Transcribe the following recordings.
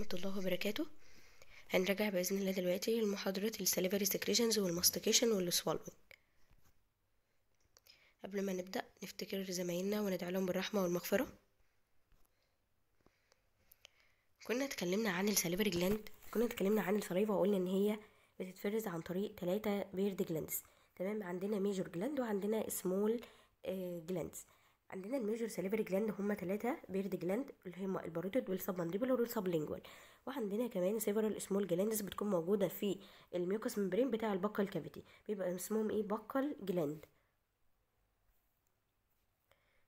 ورحمة الله وبركاته هنراجع بإذن الله دلوقتي لمحاضرة السليفري سكريشنز والماستيكيشن والسوالوينج قبل ما نبدأ نفتكر زمايلنا وندعي لهم بالرحمة والمغفرة كنا اتكلمنا عن السليفري جلاند كنا اتكلمنا عن السلايفا وقلنا ان هي بتتفرز عن طريق ثلاثة بيرد جلاندز تمام عندنا ميجور جلاند وعندنا سمول جلاندز آه، عندنا الميجر سليفري جلاند هما تلاتة بيرد جلاند اللي هما الباريتود والسبمنديبولار والسبلينجوال وعندنا كمان سيفرال سمول جلاندز بتكون موجودة في الميوكس ممبرين بتاع البقل كافيتي بيبقى اسمهم ايه بقل جلاند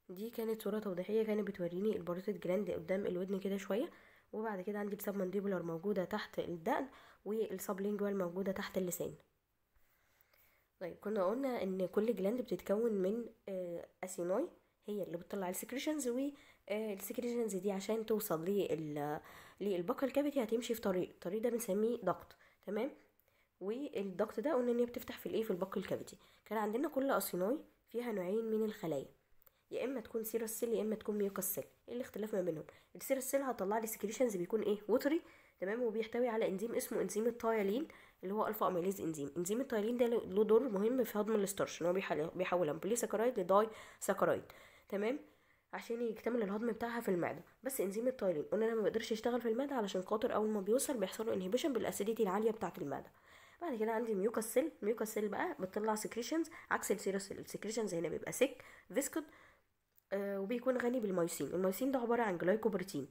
دي كانت صورة توضيحية كانت بتوريني الباريتود جلاند قدام الودن كده شوية وبعد كده عندي مانديبولار موجودة تحت الدقن والسبلينجوال موجودة تحت اللسان طيب كنا قلنا ان كل جلاند بتتكون من آه هي اللي بتطلع السكريشنز والسكريشنز آه، دي عشان توصل للبقل كافيتي هتمشي في طريق الطريق ده بنسميه ضغط تمام والضغط ده قلنا ان هي بتفتح في الايه في البق كافيتي كان عندنا كل اصيناي فيها نوعين من الخلايا يا اما تكون سيرا سيل يا اما تكون ميوكا سيل ايه الاختلاف ما بينهم السيرا سيل هطلع لي سكريشنز بيكون ايه وتري تمام وبيحتوي على انزيم اسمه انزيم التايلين اللي هو الفا اميليز انزيم انزيم التايلين ده له دور مهم في هضم الاسترش ان هو بيحول امبلي ساكرايد لداي ساكرايد تمام عشان يكتمل الهضم بتاعها في المعده بس انزيم التايلين قلنا ما بيقدرش يشتغل في المعده علشان خاطر اول ما بيوصل بيحصل له انهبيشن بالاسيديتي العاليه بتاعه المعده بعد كده عندي ميوكاس سيل ميوكاس سيل بقى بتطلع سكريشنز عكس السيروس السكريشنز هنا بيبقى سك فيسكود آه وبيكون غني بالمايوسين الميوسين ده عباره عن جلايكوبروتين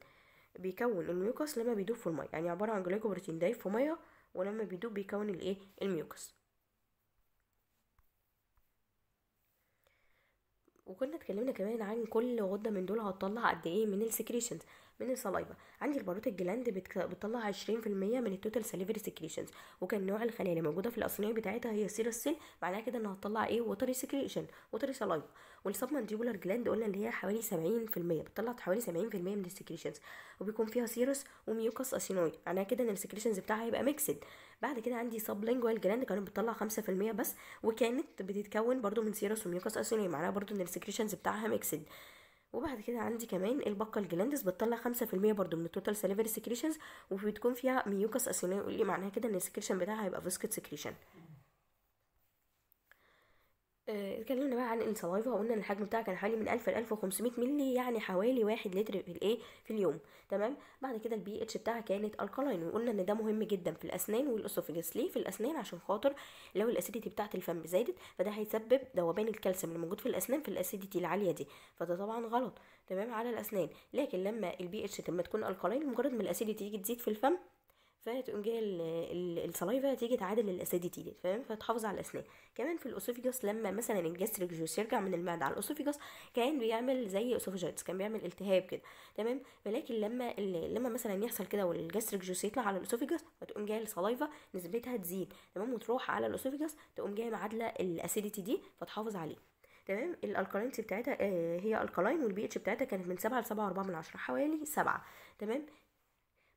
بيكون الميوكاس لما بيدوب في الميه يعني عباره عن جلايكوبروتين دايب في ميه ولما بيدوب بيكون الايه الميوكاس وكنا اتكلمنا كمان عن كل غده من دول هتطلع قد ايه من السكريشنز من الصلايفه عندي الباروت الجلاند بتطلع عشرين في المية من التوتال سليفري سكريشنز وكان نوع الخلايا اللي موجوده في الاصنيه بتاعتها هي سيرا سيل معناها كده انها هتطلع ايه وتري سكريشن وتري صلايفه والسب مانديبولار جلاند قلنا اللي هي حوالي سبعين في المية بتطلع حوالي سبعين في المية من السكريشنز وبيكون فيها سيروس وميوكاس أسينويد معناها كده ان السكريشنز بتاعها هيبقى ميكسد بعد كده عندي سب لينجوال جلاند كانت بتطلع خمسة في المية بس وكانت بتتكون برضو من سيروس وميوكاس أسينويد معناها برضو ان السكريشنز بتاعها ميكسد وبعد كده عندي كمان البقة الجلاندس بتطلع خمسة في المية برضو من التوتال سليفري سكريشنز وبتكون فيها ميوكس اثينال يقول لي معناها كده ان السكريشن بتاعها هيبقى فيسكت سكريشن آه، اتكلمنا بقى عن انسلايفا وقلنا ان الحجم بتاعها كان حوالي من 1000 ل 1500 مللي يعني حوالي 1 لتر في الايه في اليوم تمام بعد كده البي اتش بتاعها كانت الكالاين وقلنا ان ده مهم جدا في الاسنان والاسوفجس ليه في الاسنان عشان خاطر لو الاسيديتي بتاعه الفم زادت فده هيسبب ذوبان الكالسيوم اللي موجود في الاسنان في الاسيديتي العاليه دي فده طبعا غلط تمام على الاسنان لكن لما البي اتش لما تكون الكالاين مجرد ما الاسيديتي تيجي تزيد في الفم فتقوم جايه الصلايفه تيجي تعادل الاسيديتي دي فاهم فتحافظ على الاسنان كمان في الاسوفيجاس لما مثلا الجاستريك جوس يرجع من المعده على الاسوفيجاس كان بيعمل زي اسوفيجايتس كان بيعمل التهاب كده تمام ولكن لما لما مثلا يحصل كده والجاستريك جوس يطلع على الاسوفيجاس فتقوم جايه الصلايفه نسبتها تزيد تمام وتروح على الاسوفيجاس تقوم جايه معادله الاسيديتي دي فتحافظ عليه تمام الالكالينتي بتاعتها آه، هي الكالين والبي اتش بتاعتها كانت من سبعة لسبعة وأربعة من عشرة حوالي سبعة تمام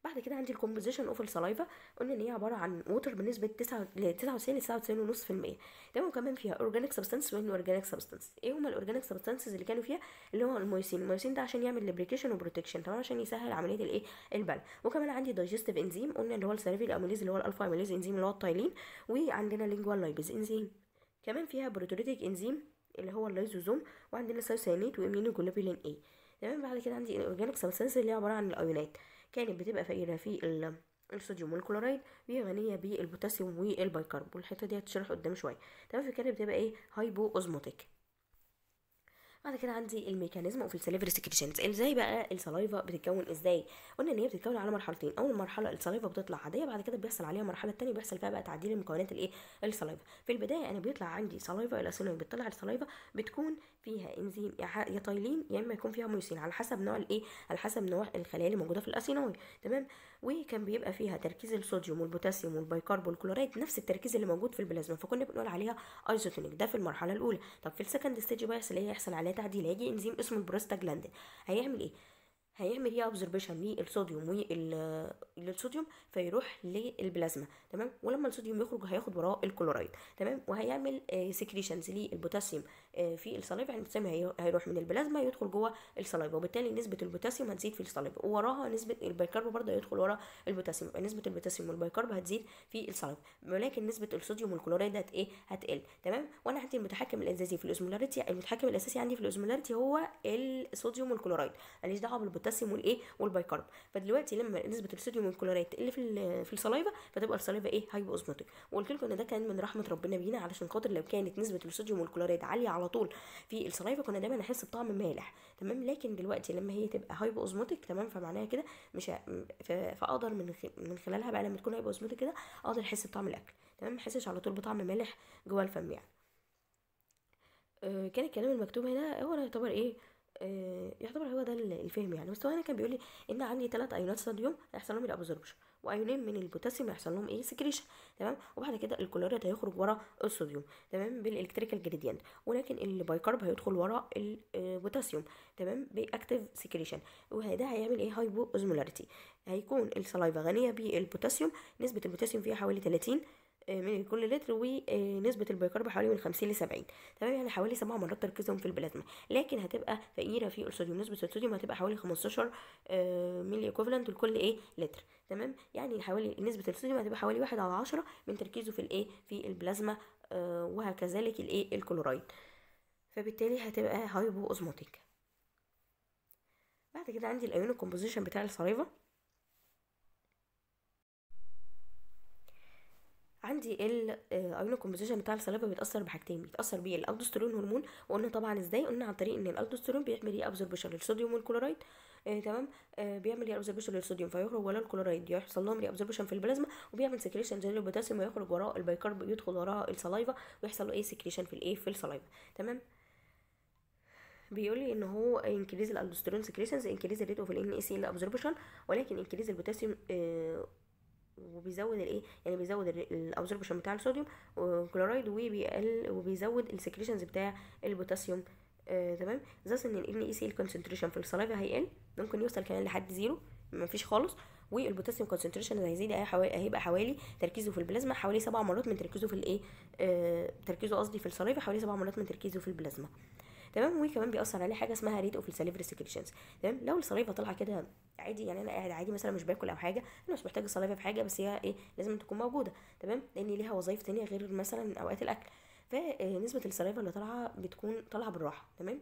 بعد كده عندي الكومبوزيشن اوف السلايفا قلنا ان هي عباره عن ووتر بنسبه 9 ل 99 ل 99.5% تمام وكمان فيها اورجانيك سبستانس وان اورجانيك سبستانس ايه هما الاورجانيك سبستانسز اللي كانوا فيها اللي هو الميوسين الميوسين ده عشان يعمل ليبريكيشن وبروتكشن تمام عشان يسهل عمليه الايه البل وكمان عندي دايجستيف انزيم قلنا اللي هو السيرفيل اميليز اللي هو الالفا اميليز انزيم اللي هو التايلين وعندنا لينجوال لايبيز انزيم كمان فيها بروتوليتيك انزيم اللي هو اللايزوزوم وعندنا سايسيانيت وامينوجلوبولين اي تمام بعد كده عندي الاورجانيك سبستانس اللي هي عباره عن الايونات كانت بتبقى فقيرة في الصوديوم والكلورايد وهي غنية بالبوتاسيوم والبيكرب الحته دي هتشرح قدام شوية تمام فكانت بتبقى ايه هايبو اوزموتيك بعد كده عندي الميكانيزم اوف السليفري سكريشنز ازاي بقى السلايفا بتتكون ازاي قلنا ان هي بتتكون على مرحلتين اول مرحله السلايفا بتطلع عاديه بعد كده بيحصل عليها مرحله تانية بيحصل فيها بقى تعديل مكونات الايه السلايفا في البدايه انا بيطلع عندي سلايفا الاسيلين بتطلع السلايفا بتكون فيها انزيم يا تايلين يا اما يكون فيها ميوسين على حسب نوع الايه على حسب نوع الخلايا اللي موجوده في الاسينوي تمام وكان بيبقى فيها تركيز الصوديوم والبوتاسيوم والبيكربون كلورايد نفس التركيز اللي موجود في البلازما فكنا بنقول عليها ايزوتونيك ده في المرحله الاولى طب في السكند ستيج بقى اللي هيحصل عليها تعديل هيجي انزيم اسمه البروستاجلاندين هيعمل ايه هيعمل ايه ابزوربيشن للصوديوم للصوديوم فيروح للبلازما تمام ولما الصوديوم يخرج هياخد وراه الكلورايد تمام وهيعمل سكريشنز آه، للبوتاسيوم آه، في الصليب المسام إيه؟ هيروح من البلازما يدخل جوه الصليب وبالتالي نسبه البوتاسيوم هتزيد في الصليب ووراها نسبه البيكرب برضه هيدخل ورا البوتاسيوم نسبه البوتاسيوم والبيكرب هتزيد في الصليب ولكن نسبه الصوديوم والكلوريد هت ايه هتقل تمام وانا عندي المتحكم الاساسي في الاوزمولاريتي المتحكم الاساسي عندي في الاوزمولاريتي هو الصوديوم والكلوريد ماليش دعوه بالبوتاسيوم والايه والبيكرب فدلوقتي لما نسبه الصوديوم والكلوريد تقل في في الصليبه فتبقى الصليبه ايه هايبو اوزموتيك وقلت لكم ان ده كان من رحمه ربنا بينا علشان خاطر لو كانت نسبه الصوديوم والكلوريد عاليه على على طول في الصنايف كنا دايما نحس بطعم مالح تمام لكن دلوقتي لما هي تبقى هايبو اوزموتيك تمام فمعناها كده مش فاقدر من من خلالها بقى لما تكون هايبو اوزموتيك كده اقدر احس بطعم الاكل تمام ما احسش على طول بطعم مالح جوه الفم يعني آه، كان الكلام المكتوب هنا هو يعتبر ايه آه، يعتبر هو ده الفهم يعني بس هو هنا كان بيقول لي ان عندي ثلاث ايونات صوديوم هيحصل لهم الابزوربشن وايونين من البوتاسيوم يحصل لهم ايه سكريشن تمام وبعد كده الكلوريت هيخرج ورا الصوديوم تمام بالالكتريكال جريدينت ولكن البايكارب هيدخل ورا البوتاسيوم آه، تمام باكتيف سكريشن وده هيعمل ايه هايبو اوزمولاريتي هيكون السلايفا غنيه بالبوتاسيوم نسبه البوتاسيوم فيها حوالي 30 آه، من كل لتر ونسبه البيكرب حوالي من 50 ل 70 تمام يعني حوالي سبع مرات تركيزهم في البلازما لكن هتبقى فقيره في الصوديوم نسبه الصوديوم هتبقى حوالي 15 ملي ايكوفلنت لكل ايه لتر تمام يعني حوالي نسبه الصوديوم هتبقى حوالي واحد على عشرة من تركيزه في الايه في البلازما آه، وهكذلك الايه الكلورايد فبالتالي هتبقى هايبو اوزموتيك بعد كده عندي الايون كومبوزيشن بتاع السلايفا عندي الايون آه، كومبوزيشن بتاع الصليبه بيتاثر بحاجتين بيتاثر بيه الالدوستيرون هرمون وقلنا طبعا ازاي قلنا عن طريق ان الالدوستيرون بيعمل ايه ابزوربشن للصوديوم والكلورايد آه تمام آه بيعمل ايه ابزوربشن للصوديوم فيخرج ولا الكلورايد يحصل لهم ابزوربشن في البلازما وبيعمل سكريشن زي البوتاسيوم ويخرج وراه البيكرب يدخل وراه الصلايفه ويحصل له ايه سكريشن في الايه في الصلايفه تمام بيقول لي ان هو انكريز الالدوستيرون سكريشنز انكريز الريت اوف الان اي سي ان ابزوربشن ولكن انكريز البوتاسيوم آه وبيزود الايه يعني بيزود الابزوربشن بتاع الصوديوم والكلورايد وبيقل وبيزود السكريشنز بتاع البوتاسيوم آه تمام ان الان اي سي الكونسنتريشن في السلايفا هيقل ممكن يوصل كمان لحد زيرو مفيش خالص والبوتاسيوم كونسنتريشن هيزيد هيبقى حوالي تركيزه في البلازما حوالي سبع مرات من تركيزه في الايه آه تركيزه قصدي في السلايفا حوالي سبع مرات من تركيزه في البلازما تمام وكمان بيأثر عليه حاجه اسمها ريت اوف السليفري سكريشنز تمام لو الصليفه طالعه كده عادي يعني انا قاعد عادي مثلا مش باكل او حاجه انا مش محتاجه الصليفه في حاجه بس هي ايه لازم تكون موجوده تمام لان ليها وظائف تانية غير مثلا اوقات الاكل فنسبه الصليفه اللي طالعه بتكون طالعه بالراحه تمام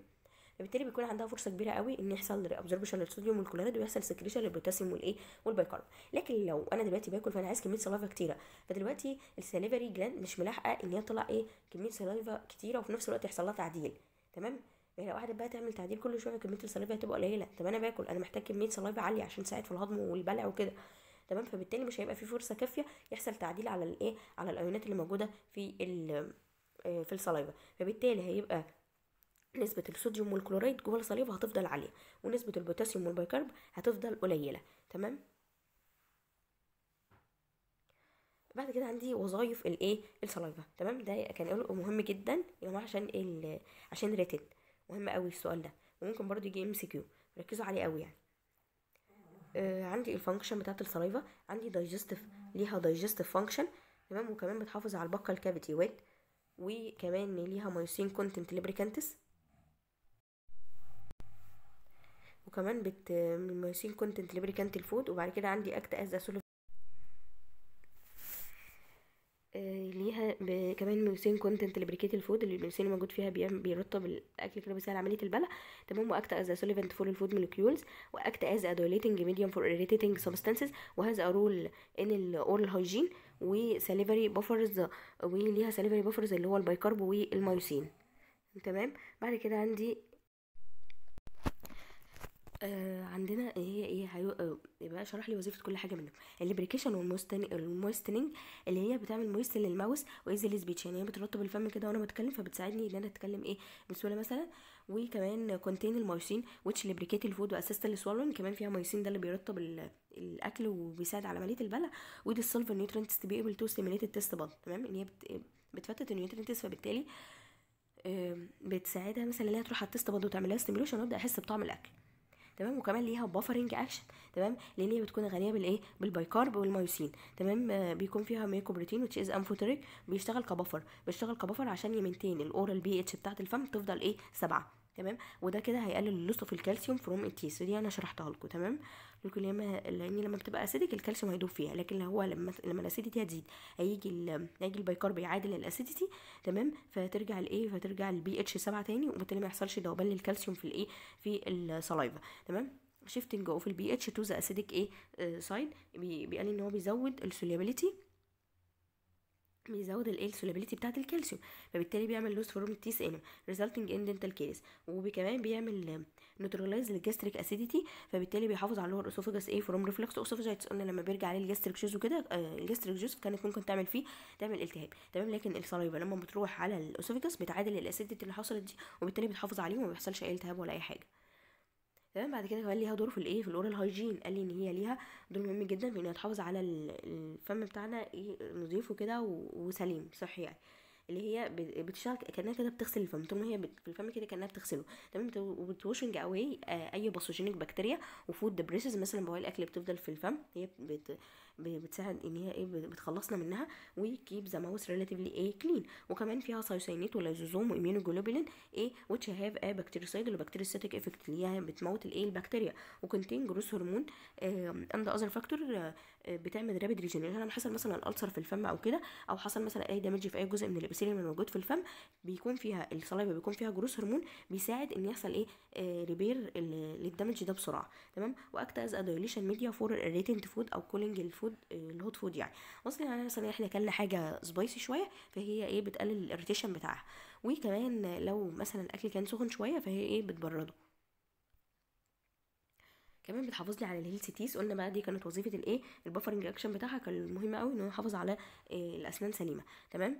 فبالتالي بيكون عندها فرصه كبيره قوي ان يحصل ابزوربشن للصوديوم والكلوريد ويحصل سكريشن للبوتاسيوم والايه والبيكارب لكن لو انا دلوقتي باكل فانا عايز كميه سلايفا كتيره فدلوقتي السليفري جلاند مش ملاحقه ان هي تطلع ايه كميه سلافه كتيره وفي نفس الوقت يحصل لها تعديل تمام هي إيه، لو قعدت بقى تعمل تعديل كل شويه كميه السلايفه هتبقى قليله طب انا باكل انا محتاج كميه سلايفه عاليه عشان تساعد في الهضم والبلع وكده تمام فبالتالي مش هيبقى في فرصه كافيه يحصل تعديل على الايه على الايونات اللي موجوده في آه، في السلايفه فبالتالي هيبقى نسبة الصوديوم والكلوريد جوه الصليب هتفضل عالية ونسبة البوتاسيوم والبيكرب هتفضل قليلة تمام بعد كده عندي وظايف الايه السلايفا تمام ده كان مهم جدا يا جماعه عشان ال عشان ريتد مهم قوي السؤال ده وممكن برضو يجي ام سي كيو ركزوا عليه قوي يعني آه عندي الفانكشن بتاعه السلايفا عندي دايجستيف ليها دايجستيف فانكشن تمام وكمان بتحافظ على البقه الكافيتي ويت وكمان ليها مايوسين كونتنت لبريكانتس وكمان بت مايوسين كونتنت لبريكانت الفود وبعد كده عندي اكت از كمان ميوسين كونتنت لبريكيت الفود اللي الميوسين موجود فيها بيرطب الاكل كده بيسهل عمليه البلع تمام واكت از سوليفنت فور الفود مولكيولز واكت از ادوليتنج ميديوم فور اريتيتنج سبستانسز وهاز ا رول ان الاورال هايجين وسليفري بافرز وليها سليفري بافرز اللي هو البايكارب والميوسين تمام بعد كده عندي آه عندنا إيه، هي ايه هيبقى هيو... آه، شرح لي وظيفه كل حاجه منهم الليبريكيشن والمويستنينج اللي هي بتعمل مويستن للماوس وايزي سبيتش يعني هي بترطب الفم كده وانا بتكلم فبتساعدني ان انا اتكلم ايه بسهوله مثلا وكمان كونتين المايوسين ويتش ليبريكيت الفود واسيست السوالون كمان فيها مايوسين ده اللي بيرطب الاكل وبيساعد على عمليه البلع وديسولف نيوترينتس تو بي ايبل تو ستيميليت التست بال تمام ان هي بتفتت النيوترينتس فبالتالي بتساعدها مثلا ان هي تروح على التست بال وتعمل لها وابدا احس بطعم الاكل تمام وكمان ليها بافرنج اكشن تمام لان هي بتكون غنيه بالايه بالبايكارب والمايوسين تمام آه بيكون فيها ميكو بروتين which is amphoteric بيشتغل كبافر بيشتغل كبافر عشان يمنتين الاورال بي اتش بتاعه الفم تفضل ايه سبعه تمام وده كده هيقلل اللصق في الكالسيوم فروم التيس دي انا شرحتها لكم تمام الكليه لان لما بتبقى اسيدك الكالسيوم هيدوب فيها لكن هو لما لما الاسيديتي هتزيد هيجي هيجي البيكارب يعادل الاسيديتي تمام فترجع الايه فترجع البي اتش 7 تاني وبالتالي ما يحصلش ذوبان للكالسيوم في الايه في السلايفا تمام شيفتنج اوف البي اتش تو ذا اسيديك ايه سايد بيقال ان هو بيزود السوليابيليتي بيزود ال solubility بتاعه الكالسيوم فبالتالي بيعمل لوس فورم التي سي ان resulting in dental caries وكمان بيعمل neutralize الجاستريك acidity فبالتالي بيحافظ على اللور اسوفاجس اي فروم ريفلكس اسوفجايتس قلنا لما بيرجع عليه الجاستريك جوز وكده الجاستريك جوز كانت ممكن تعمل فيه تعمل التهاب تمام لكن السلايفا لما بتروح على الاسوفجاس بتعادل الاسيديتي اللي حصلت دي وبالتالي بتحافظ عليه وما بيحصلش اي التهاب ولا اي حاجه تمام بعد كده كمان ليها دور في الايه في الاورال هايجين قال لي ان هي ليها دور مهم جدا في انها تحافظ على الفم بتاعنا إيه؟ نظيف وكده وسليم صحي يعني اللي هي بتشتغل كانها كده بتغسل الفم طول ما هي في الفم كده كانها بتغسله تمام وبتوشنج اواي آه، اي باثوجينيك بكتيريا وفود ديبريسز مثلا بواقي الاكل بتفضل في الفم هي بت بتساعد ان هي ايه بتخلصنا منها وكيب ذا ماوس ريلاتيفلي ايه كلين وكمان فيها سايسينيت ولايزوزوم واميونوجلوبولين ايه ويتش هاف ا بكتيريسايدال وبكتيريستاتيك افكت اللي هي بتموت الايه البكتيريا وكونتين جروس هرمون اند اذر فاكتور بتعمل رابيد ريجنريشن لما حصل مثلا الالسر في الفم او كده او حصل مثلا اي دامج في اي جزء من الابيثيليوم الموجود في الفم بيكون فيها الصلايبا بيكون فيها جروس هرمون بيساعد ان يحصل ايه ريبير آه، للدمج ده بسرعه تمام واكت از ا دايليشن ميديا فور الريتنت فود او كولينج الفود فود الهوت فود يعني اصلا يعني مثلا احنا اكلنا حاجه سبايسي شويه فهي ايه بتقلل الاريتيشن بتاعها وكمان لو مثلا الاكل كان سخن شويه فهي ايه بتبرده كمان بتحافظ لي على الهيل تيس قلنا بقى دي كانت وظيفه الايه البفرنج اكشن بتاعها كان مهم قوي ان هو يحافظ على إيه الاسنان سليمه تمام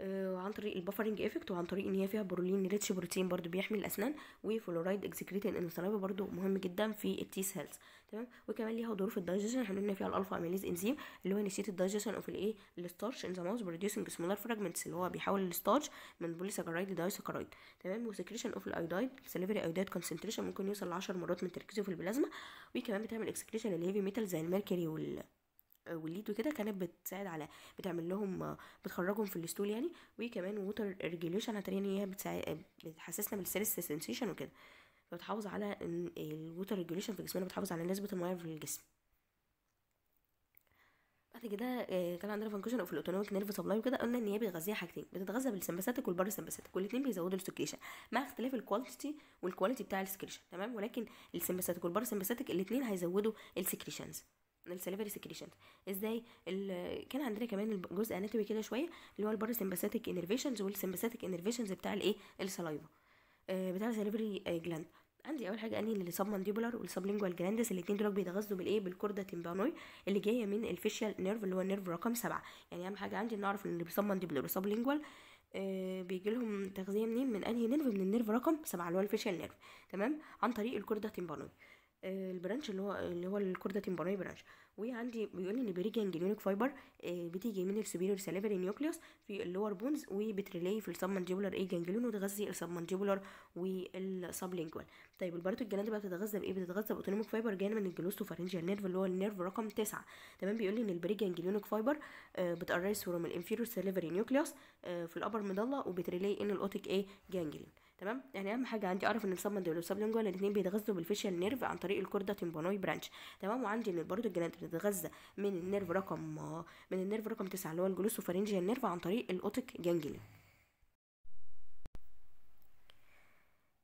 وعن آه، طريق البفرنج افكت وعن طريق ان هي فيها برولين ريتش بروتين برضو بيحمي الاسنان وفلورايد اكسكريتين انسيلايب برضو مهم جدا في التيس سيلز تمام وكمان ليها دور في الدايجيشن احنا قلنا فيها الالفا اميليز انزيم اللي هو انشيت الدايجيشن اوف الايه الستارش ان ذا ماوث بروديوسنج سمولر فراجمنتس اللي هو بيحول الستارش من بوليساكرايد لدايساكرايد تمام وسكريشن اوف الايودايد سليفري ايودايد كونسنتريشن ممكن يوصل ل 10 مرات من تركيزه في البلازما وكمان بتعمل اكسكريشن للهيفي ميتال زي الميركوري وال والليد وكده كانت بتساعد على بتعمل لهم بتخرجهم في الستول يعني وكمان ووتر ريجوليشن هتلاقي ان هي بتحسسنا بالسيرس سنسيشن وكده فبتحافظ على الووتر ريجوليشن في جسمنا بتحافظ على نسبه الميه في الجسم بعد كده آه، كان عندنا فانكشن اوف الاوتونوميك نيرف سبلاي وكده قلنا ان هي بتغذيها حاجتين بتتغذى بالسمباثيك والباراسمباثيك والاثنين بيزودوا السكريشن مع اختلاف الكواليتي والكواليتي بتاع السكريشن تمام ولكن السمباثيك والباراسمباثيك الاثنين هيزودوا السكريشنز السليفري سكريشنز ازاي كان عندنا كمان جزء اناتومي كده شويه اللي هو سمباثيك انرفيشنز والسمباثيك انرفيشنز بتاع الايه السلايفا آه، بتاع السليفري آه، جلاند عندي اول حاجه اني السب مانديبولار لينجوال جلاندس الاثنين دول بيتغذوا بالايه بالكوردا تيمبانوي اللي جايه من الفيشيال نيرف اللي هو النيرف رقم سبعة يعني اهم حاجه عندي ان اعرف ان السب مانديبولار والسبلينجوال لينجوال بيجي لهم تغذيه منين من انهي نيرف من النيرف رقم سبعة اللي هو الفيشيال نيرف تمام عن طريق الكوردا تيمبانوي آه، البرانش اللي هو اللي هو الكوردا تمبوراي برانش وعندي بيقول لي ان بريجيان جلونيك فايبر آه، بتيجي من السوبيريور ساليفري نيوكليوس في اللور بونز وبتريلي في السبمنجبولار اي جانجليون وتغذي السبمنجبولار والسبلينجوال طيب البارتو الجلاندي بقى بتتغذى بايه بتتغذى باوتونوميك فايبر جاي من الجلوستوفارنجيال نيرف اللي هو النيرف رقم تسعة تمام بيقول لي ان البريجيان جلونيك فايبر آه، بتقريس فروم الانفيريور ساليفري نيوكليوس في الابر مضله وبتريلي ان الاوتيك اي جانجليون تمام يعني اهم حاجه عندي اعرف ان السبمند والسبلينجوال الاثنين بيتغذوا بالفيشال نيرف عن طريق الكوردا تيمبانوي برانش تمام وعندي ان برضه الجينات بتتغذى من النيرف رقم من النيرف رقم 9 اللي هو الجلوسوفارنجيال نيرف عن طريق الاوتيك جانجلي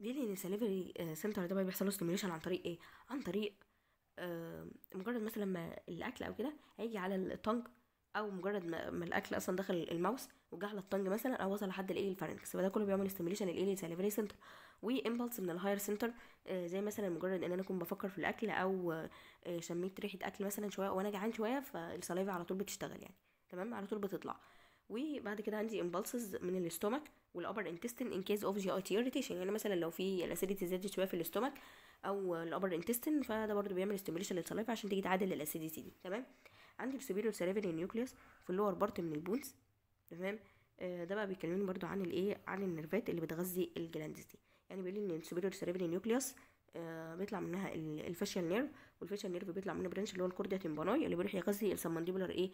دي لان السليفري سنتر ده بيحصل له ستيميوليشن عن طريق ايه عن طريق آه مجرد مثلا ما الاكل او كده هيجي على التنج او مجرد ما الاكل اصلا دخل الماوس على الطنج مثلا او وصل لحد الايه الفارنكس فده كله بيعمل ستيميليشن الايه ساليفري سنتر وامبلس من الهاير آه، سنتر زي مثلا مجرد ان انا اكون بفكر في الاكل او آه، شميت ريحه اكل مثلا شويه وانا جعان شويه فالسلايفا على طول بتشتغل يعني تمام على طول بتطلع وبعد كده عندي امبلسز من الاستومك والابر انتستين ان كيس اوف جي اي تي اريتيشن يعني مثلا لو في الاسيديتي زادت شويه في الاستومك او الابر انتستين فده برده بيعمل ستيميليشن للسلايفا عشان تيجي تعادل الاسيديتي دي تمام عندي السوبيريور سيريفيري نيوكليوس في اللور بارت من البونز تمام آه، ده بقى بيكلمني برضو عن الايه عن النيرفات اللي بتغذي الجلاندز دي يعني بيقول لي ان السوبيريور سيريبري نيوكليوس آه، بيطلع منها الفاشيال نيرف والفاشيال نيرف بيطلع منه برانش اللي هو الكورديا تمباناي اللي بيروح يغذي السمانديبولار ايه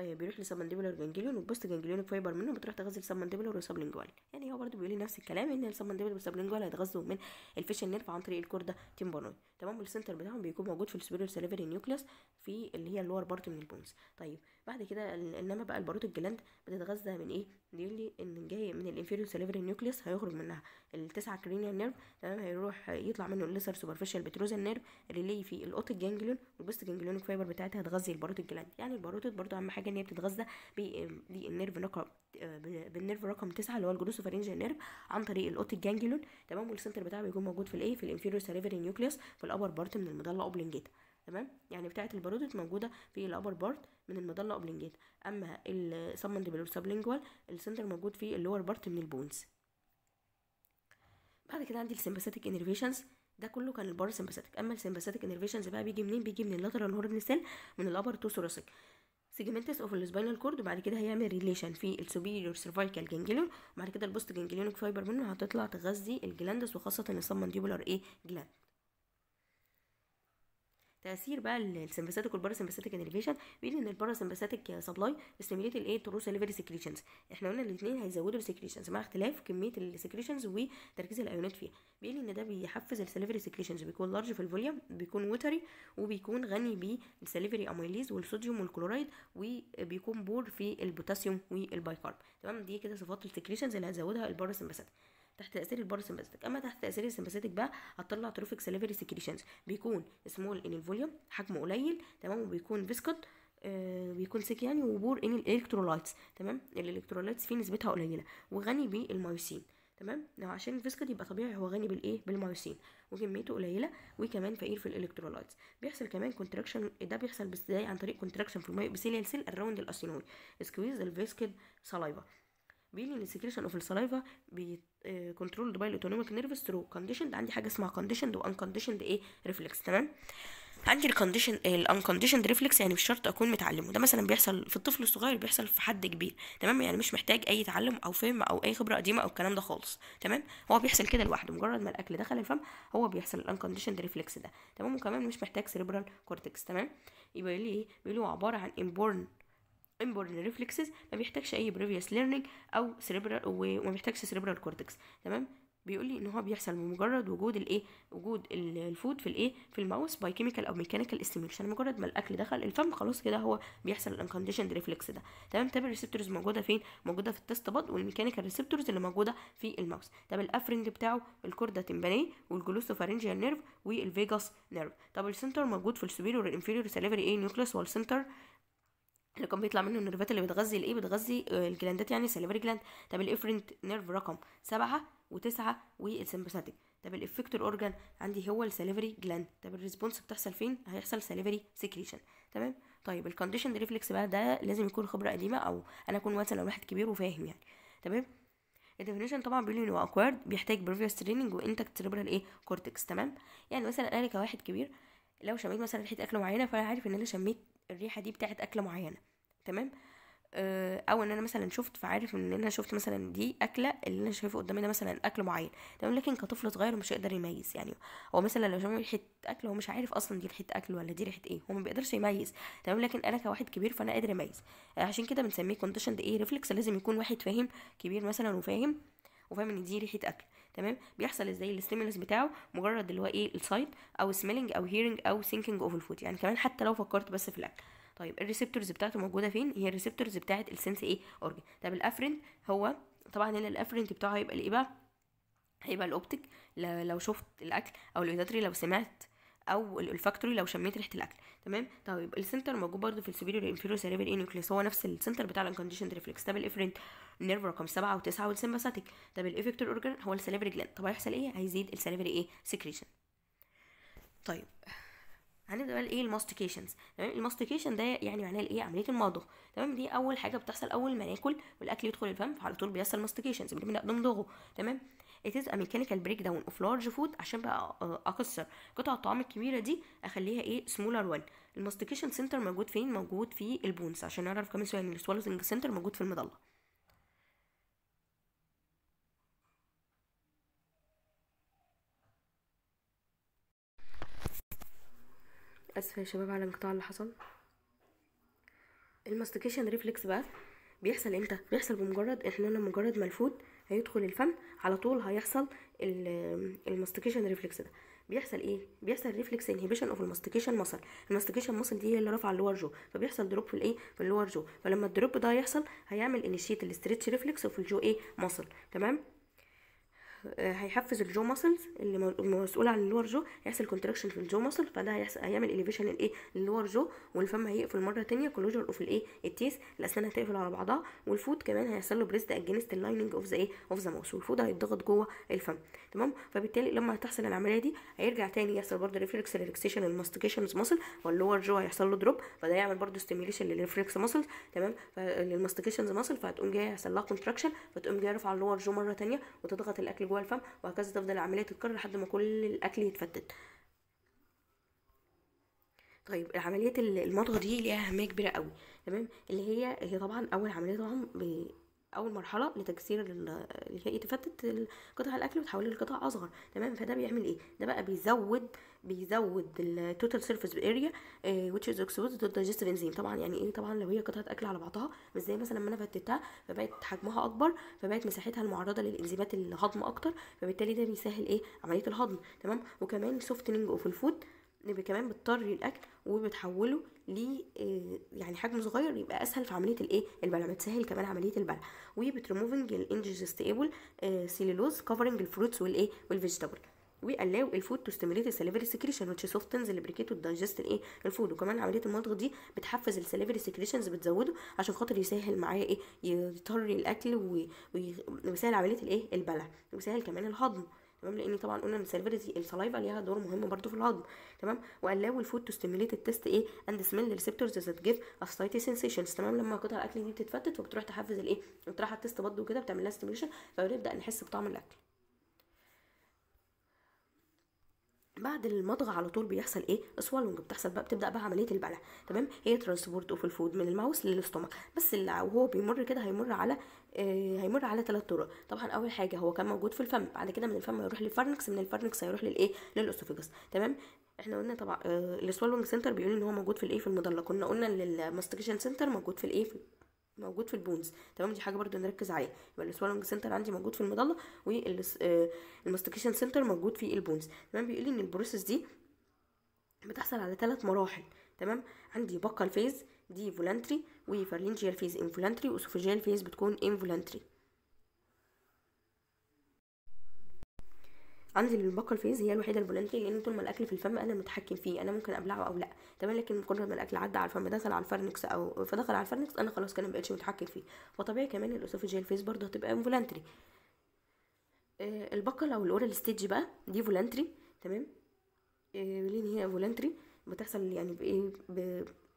آه، بيروح للسبمنديبولار جانجليون وبوست جانجليونيك فايبر منه بتروح تغذي السبمنديبولار والسبلينجوال يعني هو برضو بيقول لي نفس الكلام ان السبمنديبولار والسبلينجوال هيتغذوا من الفيشل نيرف عن طريق الكوردا تيمبانوي تمام والسنتر بتاعهم بيكون موجود في السبيريور سليفري نيوكليس في اللي هي اللور بارت من البونز طيب بعد كده انما بقى الباروت الجلاند بتتغذى من ايه بيقول لي ان جاي من الانفيريور سليفري نيوكليس هيخرج منها التسعة كرينيال نيرف تمام هيروح يطلع منه الليسر سوبرفيشال بتروزال نيرف ريلي في الاوتيك جانجليون والبست جانجليونيك فايبر بتاعتها هتغذي البروتيد جلاند يعني البروتيد برضو اهم حاجه ان هي بتتغذى بالنيرف رقم بالنيرف رقم 9 اللي هو الجروس فارنجيال نيرف عن طريق الاوتيك جانجليون تمام والسنتر بتاعه بيكون موجود في الايه في الانفيريور سليفري نيوكليس في الابر بارت من المضله اوبلينجيتا تمام يعني بتاعه البارودت موجوده في الابر بارت من المضله اوبلينجيت اما السبمنديبولار سبلينجوال السنتر موجود في اللور بارت من البونز بعد كده عندي السمباثيك انرفيشنز ده كله كان البار سمباثيك اما السمباثيك انرفيشنز بقى بيجي منين بيجي من اللاترال هورن سيل من الابر تو ثوراسيك سيجمنتس اوف السباينال كورد وبعد كده هيعمل ريليشن في السوبيريور سيرفايكال جانجليون وبعد كده البوست جانجليونيك فايبر منه هتطلع تغذي الجلاندس وخاصه السبمنديبولار ايه جلاند تاثير بقى السمباثيتيك والباراسمباثيتيك انرفيشن بيقول ان الباراسمباثيتيك سبلاي ستيميليت الايه تروسليفري سيكريشنز احنا قلنا الاثنين هيزودوا السيكريشنز مع اختلاف كميه السكريشنز وتركيز الايونات فيها بيقول ان ده بيحفز السليفري سكريشنز بيكون لارج في الفوليوم بيكون وتري وبيكون غني بالسليفري اميليز والصوديوم والكلورايد وبيكون بور في البوتاسيوم والبايكارب تمام دي كده صفات السكريشنز اللي هتزودها الباراسمباثيتيك تحت تاثير الباراسمباثيك اما تحت تاثير السمباثيك بقى هتطلع تروفيك سليفري سكريشنز بيكون سمول ان الفوليوم حجمه قليل تمام وبيكون فيسكت آه، بيكون سيك يعني وبور ان الالكترولايتس تمام الالكترولايتس فيه نسبتها قليله وغني بالمايوسين تمام لو عشان الفيسكت يبقى طبيعي هو غني بالايه بالمايوسين وكميته قليله وكمان فقير في الالكترولايتس بيحصل كمان كونتراكشن ده بيحصل ازاي عن طريق كونتراكشن في المايوبيسيليال سيل اراوند الاسينوي سكويز الفيسكت سلايفا بيلي السكريشن اوف السلايفا كنترولد باي الاوتونوميك نيرفس ثرو كونديشن عندي حاجه اسمها كونديشند وان كونديشند ايه ريفلكس تمام عندي الكونديشن الان كونديشن ريفلكس يعني مش شرط اكون متعلمه ده مثلا بيحصل في الطفل الصغير بيحصل في حد كبير تمام يعني مش محتاج اي تعلم او فهم او اي خبره قديمه او الكلام ده خالص تمام هو بيحصل كده لوحده مجرد ما الاكل دخل الفم هو بيحصل الان كونديشن ريفلكس ده تمام وكمان مش محتاج سيريبرال كورتكس تمام يبقى لي ايه بيقولوا عباره عن امبورن امبورن ريفلكسز ما بيحتاجش اي بريفيوس ليرنينج او سيريبرال وما بيحتاجش سيريبرال كورتكس تمام بيقول لي ان هو بيحصل بمجرد وجود الايه وجود الفود في الايه في الماوس باي كيميكال او ميكانيكال ستيميوليشن مجرد ما الاكل دخل الفم خلاص كده هو بيحصل الانكونديشند ريفلكس ده تمام طب الريسبتورز موجوده فين موجوده في التست بود والميكانيكال ريسبتورز اللي موجوده في الماوس طب الافرنج بتاعه الكوردا تمباني والجلوسوفارنجيال نيرف والفيجاس نيرف طب السنتر موجود في السوبيريور انفيريور سالفري ايه نيوكليس والسنتر اللي كان بيطلع منه النيرفات اللي بتغذي الايه بتغذي آه، الجلاندات يعني سليفري جلاند طب الافرنت نيرف رقم سبعة وتسعة والسمباثيك طب الافكتور اورجان عندي هو السليفري جلاند طب الريسبونس بتحصل فين هيحصل سليفري سكريشن تمام طيب الكونديشن ريفلكس بقى ده لازم يكون خبره قديمه او انا اكون مثلا واحد كبير وفاهم يعني تمام الديفينيشن طبعا بيقول ان اكوارد بيحتاج بريفيوس تريننج وانتكت سيربرال ايه كورتكس تمام يعني مثلا انا كواحد كبير لو شميت مثلا ريحه اكل معينه فانا عارف ان انا شميت الريحه دي بتاعت اكله معينه تمام آه، او ان انا مثلا شفت فعارف ان انا شفت مثلا دي اكله اللي انا شايفه قدامي ده مثلا اكل معين تمام لكن كطفل صغير مش هيقدر يميز يعني هو مثلا لو شاف ريحه اكل هو مش عارف اصلا دي ريحه اكل ولا دي ريحه ايه هو ما بيقدرش يميز تمام لكن انا كواحد كبير فانا قادر اميز آه، عشان كده بنسميه كونديشند ايه ريفلكس لازم يكون واحد فاهم كبير مثلا وفاهم وفاهم ان دي ريحه اكل تمام بيحصل ازاي الاستيمولس بتاعه مجرد اللي هو ايه السايت او سميلنج او هيرنج او سينكينج اوف الفود يعني كمان حتى لو فكرت بس في الاكل طيب الريسبتورز بتاعته موجوده فين هي الريسبتورز بتاعه السنس ايه اورجن طب الافرنت هو طبعا هنا الافرنت بتاعه هيبقى الايه بقى هيبقى الاوبتيك لو شفت الاكل او الاوداتري لو سمعت او الاولفاكتوري لو شميت ريحه الاكل تمام طيب السنتر موجود برضو في السوبيريور انفيريور سيريبر ايه نيوكليس هو نفس السنتر بتاع الكونديشن ريفلكس طب الافرنت نيرف رقم 7 و9 والسمباثيك طب الافكتور اورجان هو السليفري جلاند طب هيحصل ايه هيزيد السليفري ايه سكريشن طيب هنبدا بقى ايه الماستيكيشنز تمام الماستيكيشن ده يعني معناه الايه عمليه المضغ تمام دي اول حاجه بتحصل اول ما ناكل والاكل يدخل الفم فعلى طول بيحصل ماستيكيشنز بنبدا نمضغه تمام it is a mechanical breakdown of large food عشان بقى آه، اكسر قطع الطعام الكبيره دي اخليها ايه سمولر وان الماستيكيشن سنتر موجود فين موجود في البونز عشان نعرف كم سؤال السوالوزنج سنتر موجود في المضله اسفه يا شباب على الانقطاع اللي حصل الماستيكيشن ريفلكس بقى بيحصل امتى بيحصل بمجرد احنا لما مجرد ما الفود هيدخل الفم على طول هيحصل الماستيكيشن ريفلكس ده بيحصل ايه بيحصل ريفلكس انهيبيشن اوف الماستيكيشن ماسل الماستيكيشن ماسل دي هي اللي رافعه اللور جو فبيحصل دروب في الايه في اللور جو فلما الدروب ده يحصل هيعمل انيشيت الاسترتش ريفلكس وفي الجو ايه ماسل تمام هيحفز الجو ماسلز اللي مسؤول عن اللور جو هيحصل كونتراكشن في الجو ماسل فده هيحصل هيعمل اليفيشن الايه اللور جو والفم هيقفل مره تانية كلوجر اوف الايه التيس الاسنان هتقفل على بعضها والفود كمان هيحصل له بريست اجينست اللايننج اوف ذا ايه اوف ذا ماوس والفود هيتضغط جوه الفم تمام فبالتالي لما هتحصل العمليه دي هيرجع تاني يحصل برده ريفلكس ريلاكسيشن للماستيكيشن ماسل واللور جو هيحصل له دروب فده يعمل برده ستيميليشن للريفلكس ماسل تمام للماستيكيشن ماسل فهتقوم جايه يحصل لها كونتراكشن فتقوم جايه رافعه اللور جو مره ثانيه وتضغط الاكل جوه الفم وهكذا تفضل العمليه تتكرر لحد ما كل الاكل يتفتت طيب عمليه المضغ دي ليها اهميه كبيره قوي تمام اللي هي هي طبعا اول عمليه طبعا اول مرحله لتكسير إيه، تفتت قطع الاكل وتحوله لقطع اصغر تمام فده بيعمل ايه ده بقى بيزود بيزود التوتال سيرفيس اريا which از اكسبوز ضد digestive انزيم طبعا يعني ايه طبعا لو هي قطعه اكل على بعضها مش زي مثلا لما انا فتتها فبقت حجمها اكبر فبقت مساحتها المعرضه للانزيمات الهضم اكتر فبالتالي ده بيسهل ايه عمليه الهضم تمام وكمان سوفتنج اوف الفود نبقى كمان بتطري الاكل وبتحوله ل آه، يعني حجم صغير يبقى اسهل في عمليه الايه البلع بتسهل كمان عمليه البلع وبتريموفنج الانجستيبل سيلولوز كفرنج الفروتس والايه والفيجيتابل ويقلاو الفود تو ستيميليت السليفري سكريشن وتش سوفتنز لبريكيت والدايجست الايه الفود وكمان عمليه المضغ دي بتحفز السليفري سكريشنز بتزوده عشان خاطر يسهل معايا ايه يطري الاكل ويسهل عمليه الايه البلع ويسهل كمان الهضم تمام لان طبعا قلنا ان السليفرتي السلايفا ليها دور مهم برده في الهضم تمام والاو الفود تو ستيميليت التست ايه اند سميل ريسبتورز ذات جيف افسايتي سنسيشنز تمام لما قطع الاكل دي بتتفتت وبتروح تحفز الايه بتروح التست برده كده بتعمل لها ستيميليشن فبنبدا نحس بطعم الاكل بعد المضغ على طول بيحصل ايه سوالونج بتحصل بقى بتبدا بقى عمليه البلع تمام هي ترانسبورت اوف الفود من الماوس للاستومك بس اللي وهو بيمر كده هيمر على إيه هيمر على ثلاث طرق طبعا اول حاجه هو كان موجود في الفم بعد كده من الفم هيروح للفرنكس من الفرنكس هيروح للايه للاسوفيجس تمام احنا قلنا طبعا آه، السوالونج سنتر بيقول ان هو موجود في الايه في المضله كنا قلنا ان الماستيكيشن سنتر موجود في الايه في موجود في البونز تمام دي حاجه برضو نركز عليها يبقى السوالنج سنتر عندي موجود في المضله والماستيكيشن آه، سنتر موجود في البونز تمام بيقول لي ان البروسيس دي بتحصل على ثلاث مراحل تمام عندي بقل فيز دي فولانتري وفارلينجيال فيز انفولانتري وسوفجيال فيز بتكون انفولانتري عندي بالبقل فيز هي الوحيده البولنتي لان طول ما الاكل في الفم انا متحكم فيه انا ممكن ابلعه او لا تمام لكن مجرد ما الاكل عدى على الفم دخل على الفرنكس او فدخل على الفرنكس انا خلاص كده مبقتش متحكم فيه وطبيعي كمان الاسوفجيال فيز برضه هتبقى فولنتري آه، البقل او الاورال ستيج بقى دي فولنتري تمام آه ليه هي فولنتري بتحصل يعني بايه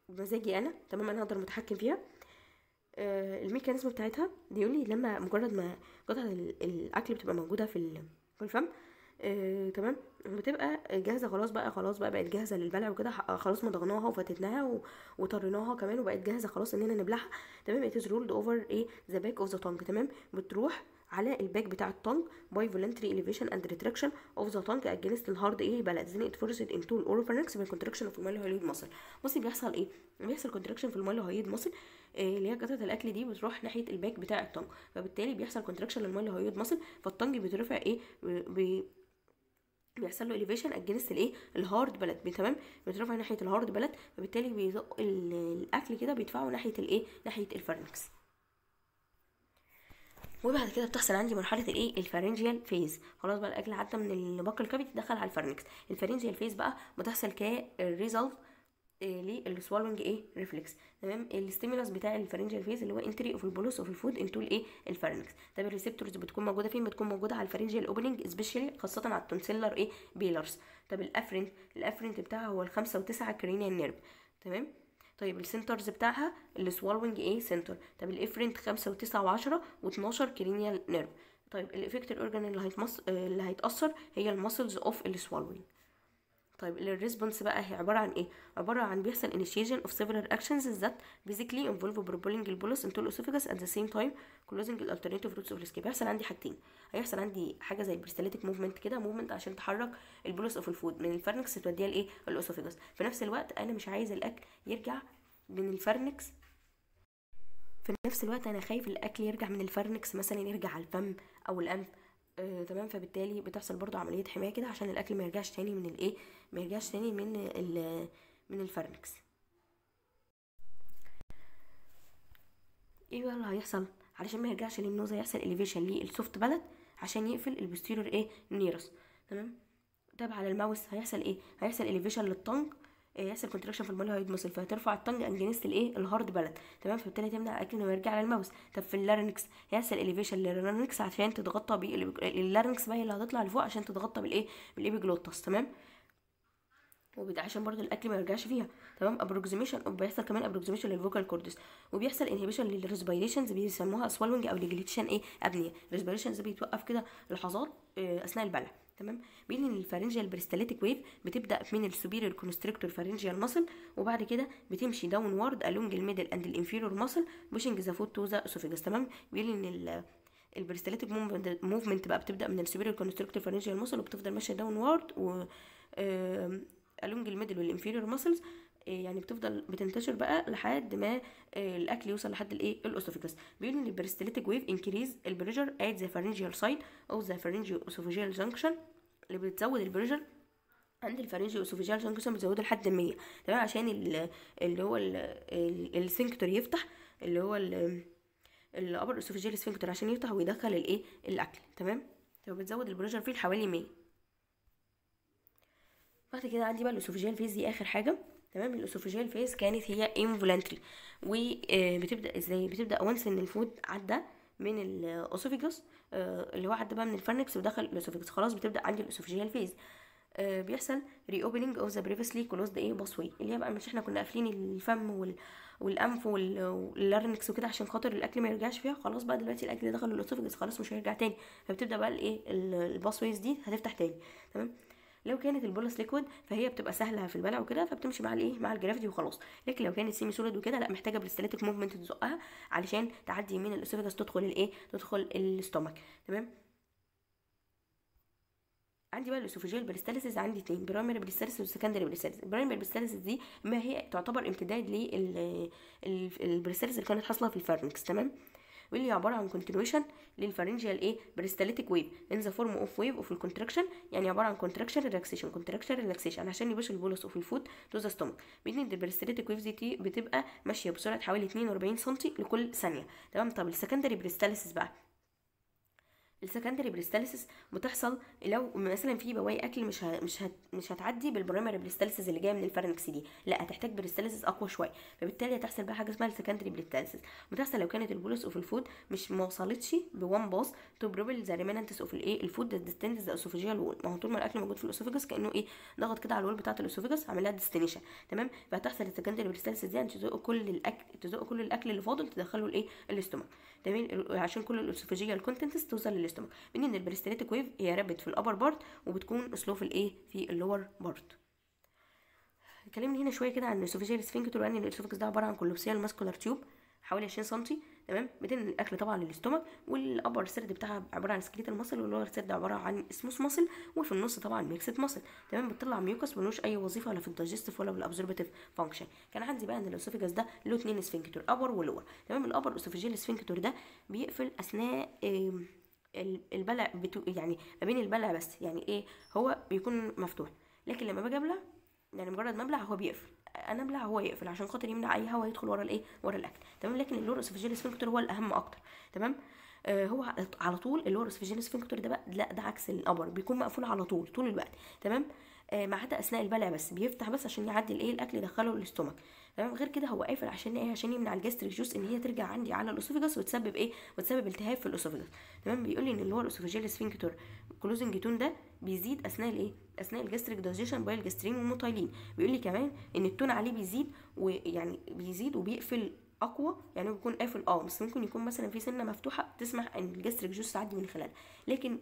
بمزاجي انا تمام انا اقدر متحكم فيها آه، الميكانيزم بتاعتها بيقول لي لما مجرد ما قطعه الاكل بتبقى موجوده في الفم آه، تمام بتبقى جاهزه خلاص بقى خلاص بقى بقت جاهزه للبلع وكده خلاص مضغناها وفتتناها وطريناها كمان وبقت جاهزه خلاص اننا نبلعها تمام اتز رولد اوفر ايه ذا باك اوف ذا تانك تمام بتروح على الباك بتاع التانك باي فولنتري اليفيشن اند ريتراكشن اوف ذا تانك اجينست الهارد ايه زين ات فورسد تو الاوروفرنكس من كونتراكشن في المايلو هايلويد ماسل بصي بيحصل ايه بيحصل كونتراكشن في المايلو هايلويد ماسل آه، اللي هي قطعه الاكل دي بتروح ناحيه الباك بتاع التانك فبالتالي بيحصل كونتراكشن للمايلو هايلويد ماسل فالتانج بيترفع ايه بي بيحصل له اليفيشن اجينست الايه الهارد بلد تمام بيترفع ناحيه الهارد بلد فبالتالي بيزق الاكل كده بيدفعه ناحيه الايه ناحيه الفرنكس وبعد كده بتحصل عندي مرحله الايه الفارنجيال فيز خلاص بقى الاكل عدى من البق الكبد دخل على الفرنكس الفارنجيال فيز بقى بتحصل كريزلت للسوالونج ايه ريفلكس تمام الاستيمولس بتاع الفارنجيال فيز اللي هو انتري اوف البولوس اوف الفود انتو الايه الفارنكس طب الريسبتورز بتكون موجوده فين بتكون موجوده على الفارنجيال اوبننج سبيشالي خاصه على التونسيلر ايه بيلرز طب الافرنت الافرنت بتاعها هو الخمسة وتسعة كرينيال نيرف تمام طيب السنترز بتاعها السوالونج ايه سنتر طب الافرنت خمسة وتسعة وعشرة واتناشر كرينيال نيرف طيب الافكت الاورجان اللي هيتمص... اللي هيتاثر هي المسلز اوف السوالونج طيب الريسبونس بقى هي عباره عن ايه عباره عن بيحصل initiation of several actions ذات بيزيكلي involve propelling البولس into الاسوفاجس at the same time closing the alternative routes of هيحصل عندي حاجتين هيحصل عندي حاجه زي البريستاليتيك موفمنت كده موفمنت عشان تحرك البولس اوف الفود من الفرنكس توديها لايه الاسوفاجس في نفس الوقت انا مش عايز الاكل يرجع من الفرنكس في نفس الوقت انا خايف الاكل يرجع من الفرنكس مثلا يرجع على الفم او الانف آه، تمام فبالتالي بتحصل برضو عمليه حمايه كده عشان الاكل ما يرجعش تاني من الايه ما يرجعش تاني من من الفرنكس ايه بقى اللي هيحصل علشان ما يرجعش للمنوزه يحصل اليفيشن للسوفت بلد عشان يقفل البستيرور ايه نيروس تمام طب على الماوس هيحصل ايه هيحصل الليفيشن للطنج آه، يحصل كونتراكشن في المولي موسل فهترفع التنج انجينست الايه الهارد بلد تمام فبالتالي تمنع الاكل انه يرجع للماوس طب في اللارنكس يحصل اليفيشن للارنكس عشان تتغطى باللارنكس بقى هي اللي هتطلع لفوق عشان تتغطى بالايه بالايبيجلوتس تمام وبدا عشان برضو الاكل ما يرجعش فيها تمام ابروكسيميشن بيحصل كمان ابروكسيميشن للفوكال كوردس وبيحصل انهبيشن للريسبيريشنز بيسموها سوالوينج او نيجليكشن ايه ابنيه الريسبيريشنز بيتوقف كده لحظات آه، اثناء البلع تمام بيقول ان الفارنجيال بريستاليتيك ويف بتبدا من السوبيريور كونستريكتور فارنجيال ماسل وبعد كده بتمشي داون وورد الونج الميدل اند الانفيرور ماسل بوشنج ذا فود تو ذا اسوفيجاس تمام بيقول ان البريستاليتيك موفمنت بقى بتبدا من السوبيريور كونستريكتور فارنجيال ماسل وبتفضل ماشيه داون وورد و الونج الميدل والانفيرور ماسلز آه، يعني بتفضل بتنتشر بقى لحد ما آه، الاكل يوصل لحد الايه الاوسوفيجس بيقول ان البريستاليتيك ويف انكريز البريجر ات ذا فارينجيال سايد او ذا فارنجيال اوسوفيجيال جانكشن اللي بتزود البريجر عند الفارنجي اوسوفيجيال جانكشن بتزوده لحد 100 تمام عشان اللي هو السنكتور يفتح اللي هو الابر اوسوفيجيال سفنكتور عشان يفتح ويدخل الايه الاكل تمام بتزود البريشر فيه حوالي 100 بعد كده عندي بقى الاسوفيجيال فيز دي اخر حاجه تمام الاسوفيجيال فيز كانت هي انفولنتري وبتبدا آه، ازاي بتبدا وانس ان الفود عدى من الاسوفيجوس آه، اللي هو عدى بقى من الفرنكس ودخل الاسوفيجوس خلاص بتبدا عندي الاسوفيجيال آه، فيز بيحصل ري اوبننج اوف ذا بريفيسلي كلوزد ايه باس واي اللي هي بقى مش احنا كنا قافلين الفم وال... والانف واللارنكس وكده عشان خاطر الاكل ما يرجعش فيها خلاص بقى دلوقتي الاكل دخل الاسوفجس خلاص مش هيرجع تاني فبتبدا بقى الايه الباسويز وايز دي هتفتح تاني تمام لو كانت البولس ليكويد فهي بتبقى سهله في البلع وكده فبتمشي مع الايه مع الجرافيتي وخلاص لكن لو كانت سيمي سوليد وكده لا محتاجه بريستاليتيك موفمنت تزقها علشان تعدي من الاسوفاجس تدخل الايه تدخل الاستومك تمام عندي بقى الاسوفيجيال بريستاليسيس عندي اتنين برايمري بريستاليسيس وسكندري بريستاليسيس البرايمري بريستاليسيس دي ما هي تعتبر امتداد للبريستاليسيس اللي كانت حاصله في الفارنكس تمام واللي هي عباره عن كونتينويشن للفارنجيال ايه بريستاليتيك ويف ان ذا فورم اوف ويف اوف الكونتراكشن يعني عباره عن كونتراكشن ريلاكسيشن كونتراكشن ريلاكسيشن عشان يبوش البولس اوف الفوت تو ذا ستومك بين البريستاليتيك ويف دي بتبقى ماشيه بسرعه حوالي 42 سم لكل ثانيه تمام طب السكندري بريستاليسيس بقى السكندري بريستاليسيس بتحصل لو مثلا في بواقي اكل مش مش مش هتعدي بالبرايمري بريستاليسيس اللي جايه من الفرنكس دي لا هتحتاج بريستاليسيس اقوى شويه فبالتالي هتحصل بقى حاجه اسمها السكندري بريستاليسيس بتحصل لو كانت البولس اوف الفود مش ما وصلتش بوان باص تو بروبل ذا ريمينانتس اوف الايه الفود ديستنس ذا اسوفيجيال وول ما هو طول ما الاكل موجود في الاسوفيجس كانه ايه ضغط كده على الول بتاعه الاسوفيجس عمل لها ديستنيشن تمام فهتحصل السكندري بريستاليسيس دي هتزق يعني تزق كل الاكل تزق كل الاكل اللي فاضل تدخله الايه الاستومك تمام عشان كل الاسوفاجيال كونتنتس توصل للاستومك من ان البريستينيتك ويف هي رابت في الابر بارت وبتكون اسلوف في الايه في اللور بارت اتكلمنا هنا شويه كده عن الاسوفاجيال سفنكتور وان الاسوفاجس ده عباره عن كولوبسيال ماسكولار تيوب حوالي 20 سم تمام بتنقل الاكل طبعا للاستومك والابر سرد بتاعها عباره عن سكليتال المصل واللور سرد عباره عن سموث مصل وفي النص طبعا ميكسد مصل تمام بتطلع ميوكس ملوش اي وظيفه ولا في الدايجستيف ولا في فانكشن كان عندي بقى ان الاسوفيجاس ده له اتنين سفنكتور ابر ولور تمام الابر اسوفيجيل سفنكتور ده بيقفل اثناء البلع بتو يعني ما بين البلع بس يعني ايه هو بيكون مفتوح لكن لما باجي ابلع يعني مجرد ما ابلع هو بيقفل انا ابلع هو يقفل عشان خاطر يمنع اي هواء يدخل ورا الايه ورا الاكل تمام لكن اللور اسفنجيال سفنكتور هو الاهم اكتر تمام آه، هو على طول اللور اسفنجيال سفنكتور ده بقى لا ده عكس الابر بيكون مقفول على طول طول الوقت تمام آه، ما عدا اثناء البلع بس بيفتح بس عشان يعدي الايه الاكل يدخله الاستومك تمام غير كده هو قافل عشان ايه عشان يمنع الجاستريك جوس ان هي ترجع عندي على الاسوفيجاس وتسبب ايه وتسبب التهاب في الاسوفيجاس تمام بيقول لي ان اللي هو الاسوفيجيال سفنكتور كلوزنج تون ده بيزيد اثناء الايه اثناء الجاستريك دايجيشن باي الجاسترين والموتايلين بيقول لي كمان ان التون عليه بيزيد ويعني بيزيد وبيقفل اقوى يعني هو بيكون قافل اه بس ممكن يكون مثلا في سنه مفتوحه تسمح ان الجستريك جوس تعدي من خلالها لكن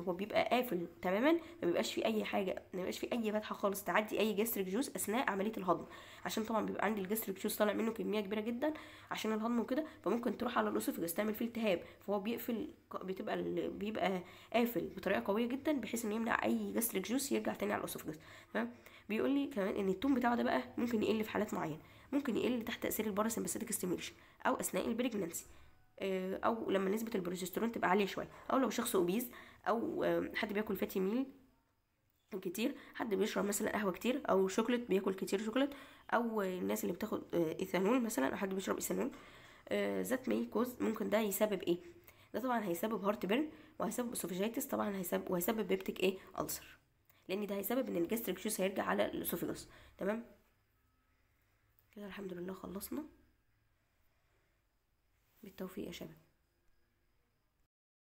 هو بيبقى قافل تماما ما بيبقاش فيه اي حاجه ما بيبقاش فيه اي فتحه خالص تعدي اي جستريك جوس اثناء عمليه الهضم عشان طبعا بيبقى عندي الجستريك جوس طالع منه كميه كبيره جدا عشان الهضم وكده فممكن تروح على الاسوفجس تعمل فيه التهاب فهو بيقفل بتبقى بيبقى قافل بطريقه قويه جدا بحيث انه يمنع اي جستريك جوس يرجع تاني على الاسوفجس تمام بيقول لي كمان ان التون بتاعه ده بقى ممكن يقل في حالات معينه ممكن يقل تحت تاثير الباراسمباثيك ستيميوليشن او اثناء البريجننسي آه، او لما نسبه البروجسترون تبقى عاليه شويه او لو شخص اوبيز او آه، حد بياكل فاتي ميل كتير حد بيشرب مثلا قهوه كتير او شوكليت بياكل كتير شوكليت او الناس اللي بتاخد ايثانول آه، مثلا او حد بيشرب ايثانول ذات ماي كوز ممكن ده يسبب ايه ده طبعا هيسبب هارت بيرن وهيسبب اسوفيجيتس طبعا هيسبب وهيسبب بيبتيك ايه ألسر لان ده هيسبب ان الجاستريك جوس هيرجع على الاسوفيجاس تمام كده الحمد لله خلصنا بالتوفيق يا شباب